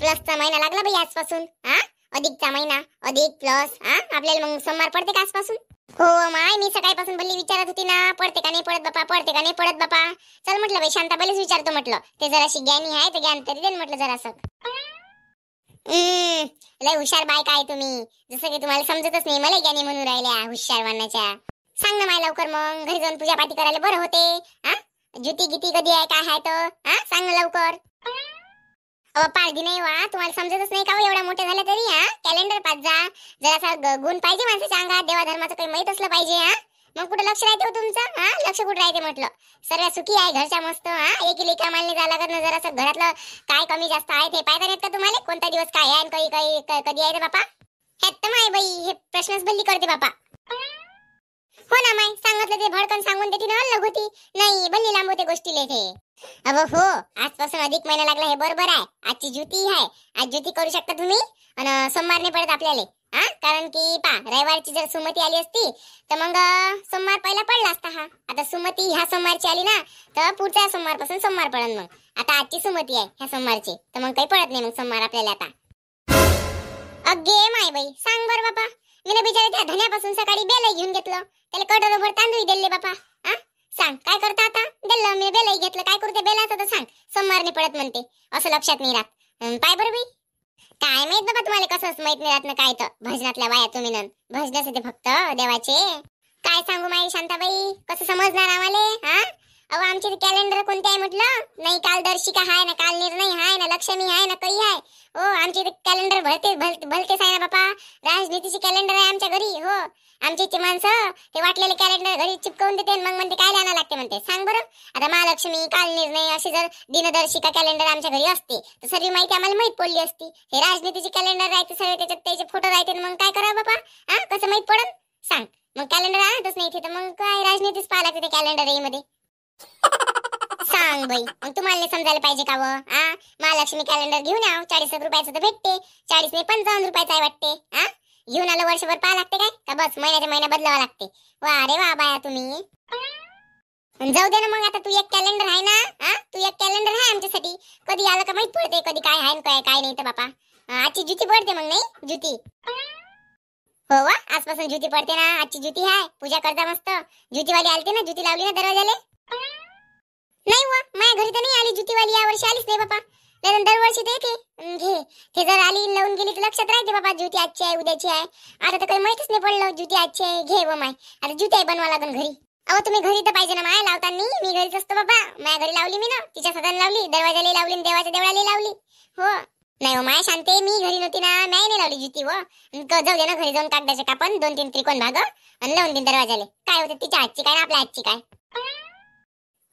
प्लसचा महिना लागला बाई आजपासून हा अधिकचा महिना अधिक प्लस हा आपल्याला मग सोमवार पडते का आजपासून हो माय मी सकाळपासून बोलली विचारत होती ना पडते का नाही पडत बापा पडते का नाही पडत बापा चल म्हटलं शांता शांताबाईलाच विचारतो म्हटलं ते जराशी ज्ञानी आहे ते ज्ञान तरी दे म्हटलं असं लय हुशार बाय काय तुम्ही जसं की तुम्हाला समजतच नाही मला ज्ञानी म्हणून राहिल्या हुशार वानाच्या सांग ना माय लवकर मग घरी जाऊन पूजा पाठी करायला बरं होते हा ज्युती गिती कधी आहे काय आहे तर हा सांग लवकर पाच पाळगी नाही वा तुम्हाला समजतच नाही का हो, एवढ्या मोठ्या झाल्या तरी हा कॅलेंडर पाच जा जरासा गुण पाहिजे माणसाच्या अंगात देवा धर्माचं काही माहीत असलं पाहिजे हा मग कुठं लक्ष राहते हो तुमचं हा लक्ष कुठं राहते म्हटलं सर्व सुखी आहे घरच्या मस्त हा एक लेखा मालने जा लागत ना जरासं घरातलं काय कमी जास्त आहे ते पाहता येत का तुम्हाला कोणता दिवस काय आहे कधी कधी कधी आहे बापा तर बाई हे प्रश्नच बल्ली करते बापा हो ना माय सांगितलं ते भडकन सांगून देते ना होती नाही बल्ली लांब होते गोष्टीले ते अब हो आजपासून अधिक महिना लागला हे बरोबर आहे आजची ज्युती आहे आज ज्युती करू शकता तुम्ही आणि सोमवार नाही पडत आपल्याला हा कारण की पा रविवारची जर सुमती आली असती तर मग सोमवार पहिला पडला असता हा आता सुमती ह्या सोमवारची आली ना तर पुढच्या सोमवार पासून सोमवार पडन मग आता आजची सुमती आहे ह्या सोमवारची तर मग काही पडत नाही मग सोमवार आपल्याला आता अगे माय बाई सांग बर बाबा मी बिचारे त्या धन्यापासून सकाळी बेल घेऊन घेतलं त्याला कडर रबर तांदूळ दिले बापा हा सांग काय करता आता दिलं मी बेलही घेतलं काय करू ते बेलाचं तर सांग सोमवारने पडत म्हणते असं लक्षात नाही राहत पाय बरं बाई काय माहित बाबा तुम्हाला कसं माहित नाही राहत ना काय तर भजनातल्या वाया तुम्ही नन भजनच ते फक्त देवाचे काय सांगू माई शांताबाई कसं समजणार आम्हाले हा अहो आमचे कॅलेंडर कोणते आहे म्हटलं नाही काल दर्शिका हाय ना काल निर्णय हाय ना लक्ष्मी हाय ना कई हाय हो आमचे कॅलेंडर भलते भलते भलतेच आहे ना बापा राजनीतीचे कॅलेंडर आहे आमच्या घरी हो आमची माणसं ते वाटलेले कॅलेंडर घरी चिपकवून देते मग म्हणते काय लिहायला लागते म्हणते सांग बरं आता महालक्ष्मी काल निर्णय अशी जर दिनदर्शिका कॅलेंडर आमच्या घरी असते तर सर्व माहिती आम्हाला माहीत पडली असती हे राजनीतीचे कॅलेंडर राहते सर्व त्याच्यात त्याचे फोटो राहते मग काय करावं बाबा हा कसं माहीत पडन सांग मग कॅलेंडर आणतच नाही तर मग काय राजनीतीच पाहा लागते कॅलेंडर मध्ये सांग बाई मग तुम्हाला समजायला पाहिजे का व महालक्ष्मी कॅलेंडर घेऊन या चाळीस रुपयाचं तर भेटते चाळीस नाही पंचावन्न रुपयाचं आहे वाटते हा घेऊन आलं वर्षभर पाहा लागते काय का बस महिन्याच्या महिना बदलावा लागते वा अरे वा बाया तुम्ही जाऊ दे ना मग आता तू एक कॅलेंडर आहे ना तू एक कॅलेंडर आहे आमच्यासाठी कधी आलं का माहित पडते कधी काय आहे काय काय नाही तर बापा आजची जुती पडते मग नाही जुती हो वा आजपासून जुती पडते ना आजची जुती आहे पूजा करता मस्त जुतीवाली आलते ना जुती लावली ना दरवाजाले नाही वा माझ्या घरी तर नाही आली जुतीवाली या वर्षी आलीच नाही बापा नाही दरवर्षी ते घे ते जर आली लावून गेली तर लक्षात राहते बाबा ज्युती आजची आहे उद्याची आहे आता तर काही माहितीच नाही पडलं ज्युती आजची आहे घे व माय आता ज्युती बनवा लागून घरी अहो तुम्ही घरी तर पाहिजे ना माय लावताना मी घरीच असतो बाबा माझ्या घरी लावली मी ना तिच्या सदन लावली दरवाजाला लावली देवाच्या देवळाला लावली हो नाही हो माय शांते मी घरी नव्हती ना नाही नाही लावली ज्युती व हो. जाऊ दे ना घरी जाऊन का कापण दोन तीन त्रिकोण भाग आणि लावून दिन दरवाजाले काय होते तिच्या आजची काय आपल्या आजची काय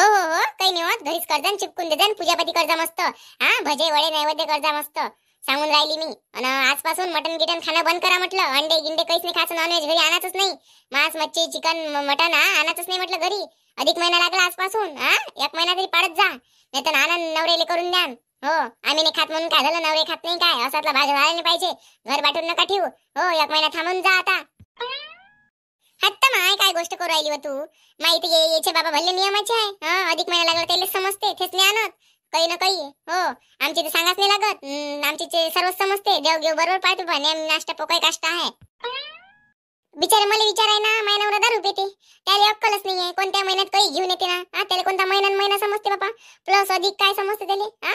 हो हो हो काही नाही होत घरीच कर्जा चिपकून देजा पूजापाती कर्जा मस्त हा भजे वडे नैवेद्य कर्जा मस्त सांगून राहिली मी आणि आजपासून मटन गिटन खाणं बंद करा म्हटलं अंडे गिंडे काहीच नाही खायचं नॉनव्हेज घरी आणतच नाही मांस मच्छी चिकन मटन हा आणायच नाही म्हटलं घरी अधिक महिना लागला आजपासून हा एक महिना तरी पाडत जा नाही तर आनंद नवरेले करून द्या हो आम्ही नाही खात म्हणून काय झालं नवरे खात नाही काय असं भाग झाला पाहिजे घर पाठवून नका ठेवू हो एक महिना थांबून जा आता आत्ता माय काय गोष्ट करू राहिली व तू माहित येचे याचे बाबा भल्ले नियमाचे आहे हा अधिक महिना लागला त्याला समजते तेच नाही आणत काही ना काही हो आमचे ते सांगाच नाही लागत आमचे सर्व समजते देव घेऊ बरोबर पाहतो बा नाश्ता पोकाय कष्ट आहे बिचारे मला विचार आहे ना महिना दारू पिते त्याला अक्कलच नाही कोणत्या महिन्यात काही घेऊन येते ना हा त्याला कोणता महिना महिना समजते बाबा प्लस अधिक काय समजते त्याला हा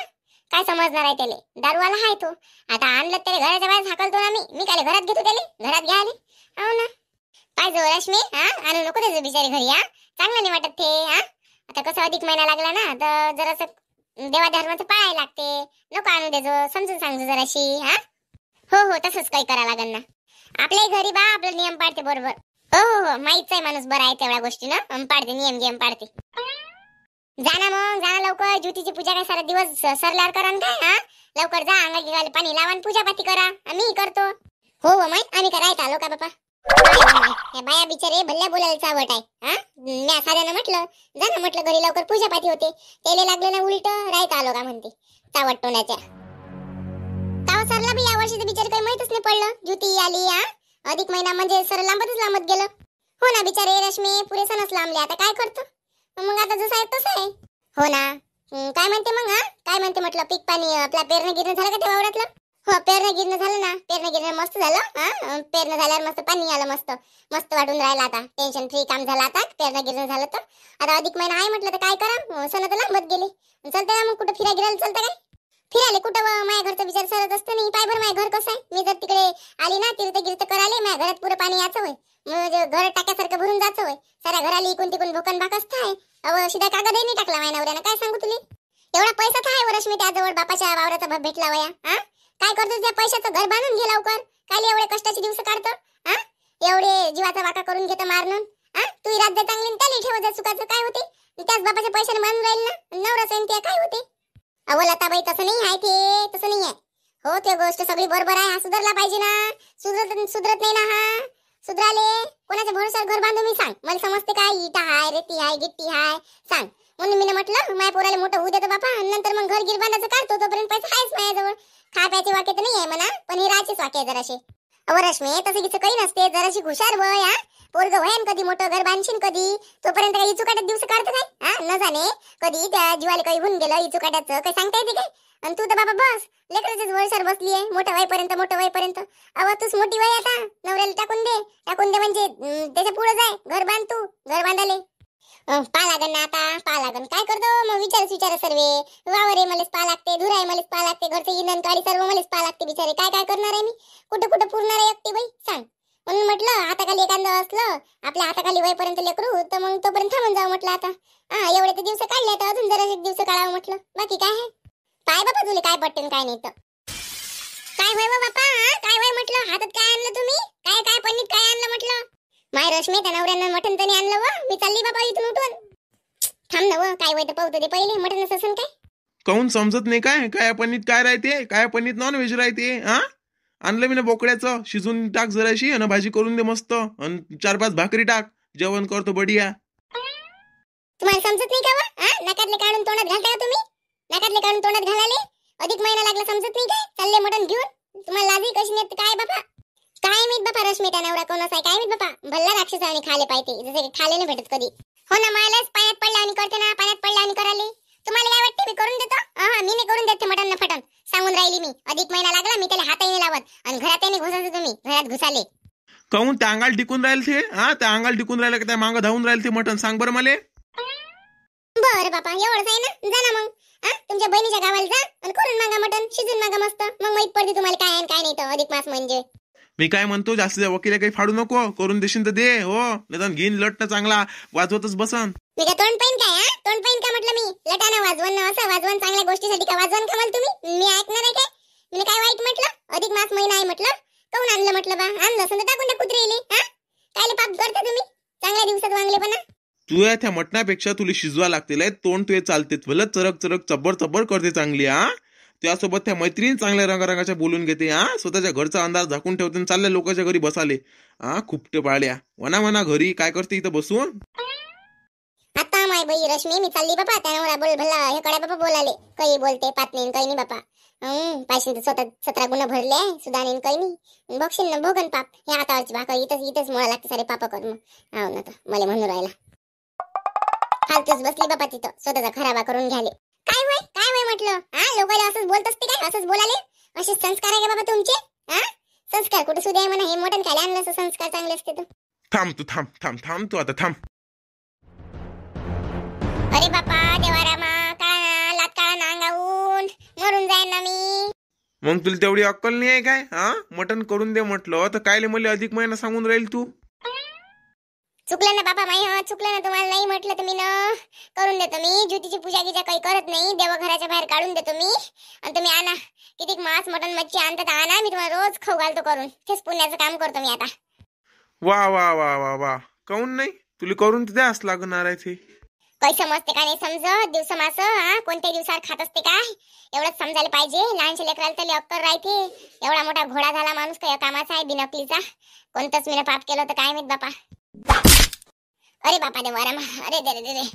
काय समजणार आहे त्याला दारूवाला आहे तो आता आणलं त्याला घराच्या बाहेर झाकलतो ना मी मी काय घरात घेतो त्याला घरात घ्या हो ना काय जवळ रश्मी हा आणू नको त्याचं बिचारी घरी हा चांगलं नाही वाटत ते हा आता कसं अधिक महिना लागला ना तर जरा देवा धर्माचं पाळायला लागते नको आणू द्यायचो समजून सांगतो जराशी हा हो हो तसंच काही करा लागेल ना आपल्या घरी बा आपला नियम पाळते बरोबर हो हो हो माहीतच आहे माणूस बरा आहे तेवढ्या गोष्टी ना पाडते नियम गेम पाडते जाना मग जाना लवकर ज्योतीची पूजा काय सारा दिवस सरल्यावर करा काय हा लवकर जा अंगा गिगाले पाणी लावा पूजा पाती करा आम्ही करतो हो हो माहित आम्ही करायचं आलो का बाबा बाया बिचारे भल्ल्या बोलायला चावट आहे हा मी म्हटलं जा म्हटलं घरी लवकर पूजापाती होते त्याला लागले ना उलट राहत आलो का म्हणते चावट टोण्याच्या सरला बी वर्षी तर बिचारे काही माहितच नाही पडलं ज्युती आली या अधिक महिना म्हणजे सर लांबतच लांबत गेलं हो ना बिचारे रश्मी पुरेसा नसला लांबले आता काय करतो मग आता जसं आहे तसं आहे हो ना काय म्हणते मग हा काय म्हणते म्हटलं पीक पाणी आपला पेरणं गिरणं झालं का त्या वावरातलं हो, पेरणं गिरणं झालं ना पेरणं गिरणं मस्त झालं पेरणं झाल्यावर मस्त पाणी आलं मस्त मस्त वाटून राहिलं आता टेन्शन फ्री काम झालं आता पेरणं गिरणं झालं तर आता अधिक महिना आहे म्हटलं तर काय करा सण तर लांबत गेली चलतं ना मग कुठं फिरा गिरायला चालतं काय फिरायले कुठं माझ्या घरचा विचार सरत असतो नाही पाय माझ्या घर कसं आहे मी जर तिकडे आली ना तिथे गिरत करायले माझ्या घरात पुरं पाणी याचं होय म्हणजे घर टाक्यासारखं भरून जायचं होय साऱ्या घराला इकून तिकून भोकन भाकस्त आहे अव सीधा कागद नाही टाकला माझ्या नवऱ्यानं काय सांगू तुला एवढा पैसा काय आहे मी त्याजवळ बापाच्या वावराचा भेटला वया हा काय करतो त्या पैशाचं घर बांधून घे लवकर काय एवढे कष्टाचे दिवस काढतो हा एवढे जीवाचा वाटा करून घेतो मारणून हा तू राज्य चांगली त्याला ठेव जा काय होते त्याच बापाच्या पैशाने बांधून राहील ना नवरा सेन काय होते अहो लताबाई तसं नाही आहे ते तसं नाही आहे हो ते गोष्ट सगळी बरोबर आहे सुधरला पाहिजे ना सुधरत सुधरत नाही ना हा सुधराले कोणाच्या भरोसा घर बांधू मी सांग मला समजते काय इटा हाय रेती हाय गिट्टी हाय सांग म्हणून मी म्हटलं माझ्या पोराला मोठं होऊ देतो बापा नंतर मग घर गिर काढतो तोपर्यंत पैसा आहेच माझ्याजवळ खा प्याचे वाक्य तर नाही आहे म्हणा पण ही राहायचीच वाक्य जराशी अव रश्मी तसं तिचं काही नसते जराशी हुशार वय हा पोरग व्हायन कधी मोठं घर बांधशीन कधी तोपर्यंत काही इचुकाट्यात दिवस काढतं काय हा न जाणे कधी त्या जीवाला काही होऊन गेलं इचुकाट्याचं काही सांगता येते काय आणि तू तर बाबा बस लेकरच वळसर बसली आहे मोठं वयपर्यंत मोठं वयपर्यंत अवा तूच मोठी वय आता नवऱ्याला टाकून दे टाकून दे म्हणजे त्याच्या पुढे जाय घर बांध तू घर बांधायला पा लागन ना आता पा काय करतो मग विचार विचार सर्वे वावरे मला पा लागते धुराय मला पा लागते घरचं इंधन काळी सर्व मलेच पा लागते बिचारे काय काय करणार आहे मी कुठं कुठं पुरणार आहे ते बाई सांग म्हणून म्हटलं हाताखाली एखादं असलं आपल्या हाताखाली वयपर्यंत लेकरू तर मग तोपर्यंत थांबून जाऊ म्हटलं आता हा एवढे तर दिवस काढले तर अजून जरा एक दिवस काढावं म्हटलं बाकी काय आहे पाय बाबा तुला काय पटेल काय नाही तर काय होय बापा काय होय म्हटलं हातात काय आणलं तुम्ही काय काय पनीत काय आणलं म्हटलं माय रश्मी त्या नवऱ्यानं मटण तणी आणलं व मी चालली बाबा इथून उठून थांब ना काय वय पाहतो ते पहिले मटण ससन काय काहून समजत नाही काय काय पनीत काय राहते काय पनीत नॉन व्हेज राहते हा आणलं मी ना बोकड्याचं शिजून टाक जराशी आणि भाजी करून दे मस्त आणि चार पाच भाकरी टाक जेवण करतो बढिया तुम्हाला समजत नाही का वा काढून तोंडात घालता का तुम्ही नाकातले काढून तोंडात घालाले अधिक महिना लागला समजत नाही काय चालले मटण घेऊन तुम्हाला लाजी कशी नेत काय बाबा काय मीत बापा रश्मिता नवरा कोण असाय काय मीत बापा भल्ला राक्षस आणि खाले पाहिजे जसे खाले नाही भेटत कधी हो ना मलाच पाण्यात पडला आणि करते ना पाण्यात पडला आणि कराले तुम्हाला काय वाटते मी करून देतो हा मी करून देते मटन फटन सांगून राहिली मी अधिक महिना लागला मी त्याला हाताही नाही लावत आणि घरात नाही घुसायचं तुम्ही घरात घुसाले काऊन त्या अंगाल टिकून राहील ते हा त्या अंगाल टिकून राहिलं का त्या मागं धावून राहील ते मटन सांग बरं मला बर बापा एवढं आहे ना जा ना मग हा तुमच्या बहिणीच्या गावाला जा आणि करून मागा मटन शिजून मागा मस्त मग माहित पडते तुम्हाला काय आहे काय नाही तर अधिक मास म्हणजे मी काय म्हणतो जास्त वकील काही फाडू नको करून देशील तर दे हो नदन घेईन लटणं चांगला वाजवतच बसन मी का तोंड पाहिन काय हा? तोंड पाहिन का म्हटलं मी लटाना वाजवण ना असं वाजवण चांगल्या गोष्टीसाठी का वाजवण का मला तुम्ही मी ऐकणार आहे काय मी काय वाईट म्हटलं अधिक मास महिना आहे म्हटलं कोण आणलं म्हटलं बा आणलं असं टाकून द्या कुत्रेले हा कायले पाप करता तुम्ही चांगल्या दिवसात वांगले पण तू या त्या मटणापेक्षा तुला शिजवा लागते लय तोंड तुझे चालते भलं चरक चरक चबर चबर करते चांगली हा त्यासोबत त्या मैत्रिणी चांगल्या रंगारंगाच्या बोलून घेते हा स्वतःच्या घरचा अंदाज झाकून ठेवते चालल्या लोकांच्या घरी बसाले हा खुपटे पाळल्या वना वना घरी काय करते इथं बसून आता माय बाई रश्मी मी चालली बापा त्यानं बोल भल्ला हे कडा बापा बोलाले काही बोलते पाटणी काही नाही बापा पाचशे स्वतः सतरा गुण भरले सुदाने काही नाही बघशील ना भोगन पाप हे हातावरची बाका इथंच इथंच मला लागते सारे पापा कर मग हो ना मला म्हणून राहिला फालतूच बसली बापा तिथं स्वतःचा खराबा करून घ्याले काय होय काय होय म्हटलं हा लोकांना असंच बोलत असते काय असंच बोलाले असे संस्कार आहे बाबा तुमचे हा संस्कार कुठे सुद्धा म्हणा हे मोठं खाली आणलं असं संस्कार चांगले असते तू थांब तू थांब थांब थांब तू आता थांब अरे बापा देवा रामा काय का नांगाऊन मरून जाईन ना मी मग तुला तेवढी अक्कल नाही आहे काय हा मटन करून दे म्हटलं तर कायले मला अधिक महिना सांगून राहील तू चुकलं ना बाबा माई चुकलं ना तुम्हाला नाही म्हटलं तर मी ना करून देतो मी ज्योतीची पूजा गिजा काही करत नाही घराच्या बाहेर काढून देतो मी आणि तुम्ही आणा कितीक मांस मटण मच्छी आणतात आणा मी तुम्हाला रोज खाऊ घालतो करून तेच पुण्याचं काम करतो मी आता वा वा वा वा वा काऊन नाही तुला करून तर द्यास लागणार आहे ते काही समजते का नाही समज दिवस मास कोणत्या दिवसावर खात असते का एवढंच समजायला पाहिजे लहानशा लेकराला तर अक्कर राहते एवढा मोठा घोडा झाला माणूस काय कामाचा आहे बिनकलीचा कोणतंच मी पाप केलं तर काय माहित बापा अरे बापा देवा आराम अरे दे रे दे रे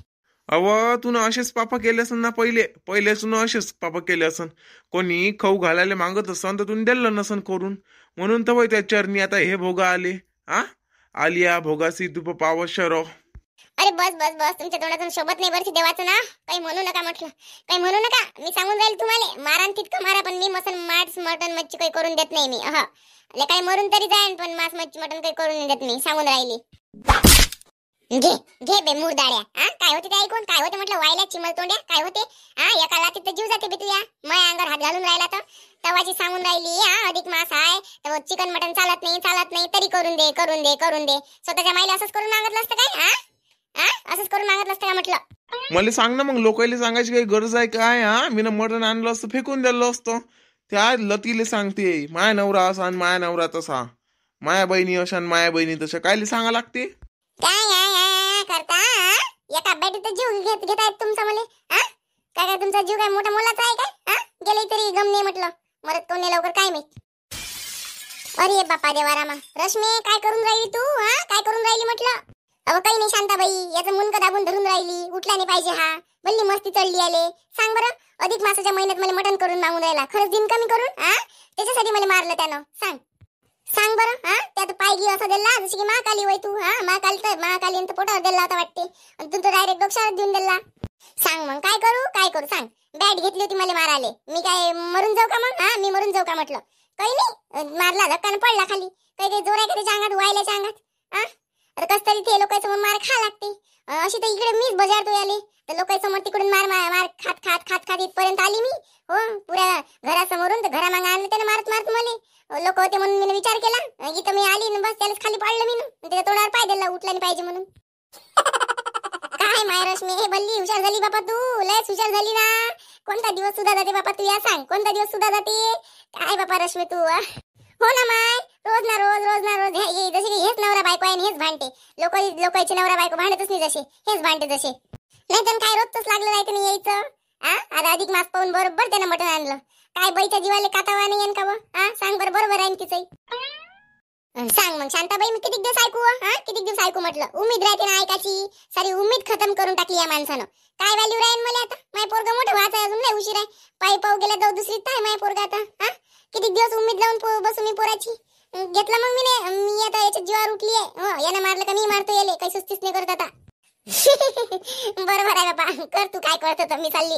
अव ना असेच पापा केले असन ना पहिले पहिले तुन असेच पापा केले असन कोणी खाऊ घालायला मागत असन तर तू दिलं नसन करून म्हणून तर त्या चरणी आता हे भोगा आले आ आलिया भोगासी दुप पाव शरो अरे बस बस बस तुमच्या तोंडातून सोबत नाही बरं देवाचं ना काही म्हणू नका म्हटलं काही म्हणू नका मी सांगून जाईल तुम्हाला मारान तितकं मारा पण मी मसन मांस मटन मच्छी काही करून देत नाही मी हा काही मरून तरी जाईन पण मांस मच्छी मटन काही करून देत नाही सांगून राहिली घे घे बे मुरदाड्या हा काय होते ते ऐकून काय होते म्हटलं वायल्या चिमल तोंड्या काय होते हा एका लाठीत तर जीव जाते बितूया मग अंगावर हात घालून राहिला तर तवाची सांगून राहिली हा अधिक मास आहे तर चिकन मटन चालत नाही चालत नाही तरी करून दे करून दे करून दे स्वतःच्या माईला असंच करून मागितलं असतं काय हा हा असंच करून मागत असतं का म्हटलं मला सांग ना मग लोकायला सांगायची काही गरज आहे काय हा मी ना मटण आणलं असतं फेकून दिलं असतं त्या लतीले सांगते माया नवरा असा आणि माया नवरा तसा माया बहिणी अशा आणि माया बहिणी तशा कायले सांगा लागते काय या करता हा? एका तर जीव घेत घेत आहेत तुमचा मले हा काय काय तुमचा जीव काय मोठा मोलाचा आहे काय हा गेले तरी गम नाही म्हटलं मरत तो लवकर काय माहित अरे बापा देवा रामा रश्मी काय करून राहिली तू हा काय करून राहिली म्हटलं अहो काही नाही शांताबाई याचं मुंडक दाबून धरून राहिली उठला नाही पाहिजे हा बल्ली मस्ती चढली आले सांग बरं अधिक मासाच्या महिन्यात मला मटण करून मागून राहिला खरंच दिन कमी करून हा त्याच्यासाठी मला मारलं त्यानं सांग सांग बरं हा त्यात पायगी असं दिला जशी की महाकाली वय तू हा महाकाली तर महाकाली पोटावर दिला होता वाटते आणि तू तो डायरेक्ट डोक्षावर देऊन दिला सांग मग काय करू काय करू सांग बॅट घेतली होती मला माराले मी काय मरून जाऊ का मग हा मी मरून जाऊ का म्हटलं काही नाही मारला धक्काने पडला खाली काही काही जोर आहे का त्याच्या हा तर कस तरी ते लोकांसमोर मार खा लागते अशी तर इकडे मीच तो आले तर लोकांसमोर तिकडून मार मार मार खात खात खात खात इथपर्यंत आली मी हो पुऱ्या घरासमोरून तर घरा आणलं त्यानं मारत मारत मला लोक होते म्हणून मी विचार केला इथं मी आली ना बस त्यालाच खाली पाडलं मी त्याच्या तोंडावर पाय दिला उठला पाहिजे म्हणून काय माय रश्मी हे बल्ली हुशार झाली बापा तू लय हुशार झाली ना कोणता दिवस सुद्धा जाते बापा तू या सांग कोणता दिवस सुद्धा जाते काय बापा रश्मी तू हो ना माय रोज ना रोज रोज ना रोज हे जसे की हेच नवरा बायको आहे हेच भांडते लोक लोकांची नवरा बायको भांडतच नाही जसे हेच भांडते जसे नाही तर काय रोजच लागलं नाही नाही यायचं आता अधिक मास पाहून बरोबर त्यानं मटण आणलं काय बाईच्या जीवाला कातावा नाही का हा सांग बरं बरोबर आहे सांग मग शांताबाई मी किती दिवस ऐकू हा किती दिवस ऐकू म्हटलं उमेद राहते ना ऐकाची सारी उमेद खतम करून टाकली या माणसानं काय व्हॅल्यू राहील मला आता माय पोरग मोठं व्हायचं अजून नाही उशीर आहे पाय पाऊ गेला जाऊ दुसरी आहे माय पोरगा आता हा किती दिवस उमेद लावून बसू मी पोराची घेतला मग मी मी आता याच्या जीवावर उठली आहे हो, याने मारलं का मी मारतो याले काही सुस्तीच नाही करत आता बरोबर आहे बाबा कर तू काय करत मी चालली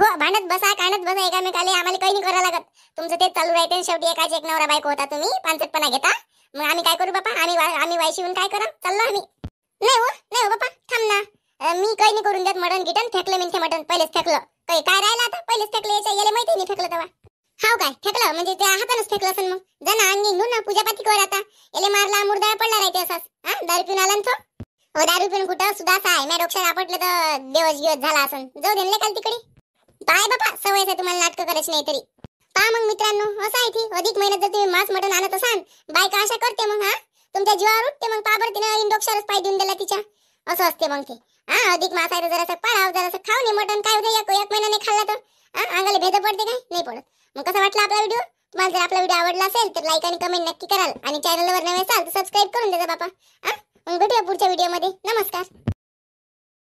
हो भांडत बसा कानात बसा एकामेकाले आम्हाला काही नाही करावं लागत तुमचं तेच चालू राहते शेवटी एकाच एक नवरा बायको होता तुम्ही पानसटपणा घेता मग आम्ही काय करू बापा आम्ही आम्ही वायशी होऊन काय करा चाललो आम्ही नाही हो नाही हो बापा थांब ना मी काही नाही करून देत मटण गिटन फेकलं मी ते मटण पहिलेच फेकलं काही काय राहिलं आता पहिलेच फेकलं याच्या याला माहिती नाही फेकलं तेव्हा हाव काय फेकलं म्हणजे त्या हातानच फेकलं असेल मग जना ना आणि निघू ना पूजापाती कर आता एले मारला मुर्दा पडला राहते असाच हा दारू पिऊन आला ना तो हो दारू पिऊन कुठं सुद्धा आहे माझ्या डोक्यात आपटलं तर दिवस गिवच झाला असं जाऊ देणले काल तिकडे पाय बापा सवयच आहे तुम्हाला नाटक करायची नाही तरी पा मग मित्रांनो असं आहे ती अधिक महिन्यात जर तुम्ही मांस मटण आणत असाल बायका अशा करते मग हा तुमच्या जीवावर उठते मग पाबर तिने इंडोक्षारच पाय देऊन दिला तिच्या असं असते मग ते हा अधिक मास आहे तर जरासं पाळाव जरासं खाऊ नये मटण काय होतं एक महिन्याने खाल्ला तर हा अंगाला भेद पडते काय नाही पडत मग कसा वाटला आपला व्हिडिओ तुम्हाला जर आपला व्हिडिओ आवडला असेल तर लाईक आणि कमेंट नक्की कराल आणि चॅनलवर नवीन असाल तर सबस्क्राईब करून पापा, बापा मग भेटूया पुढच्या व्हिडिओमध्ये नमस्कार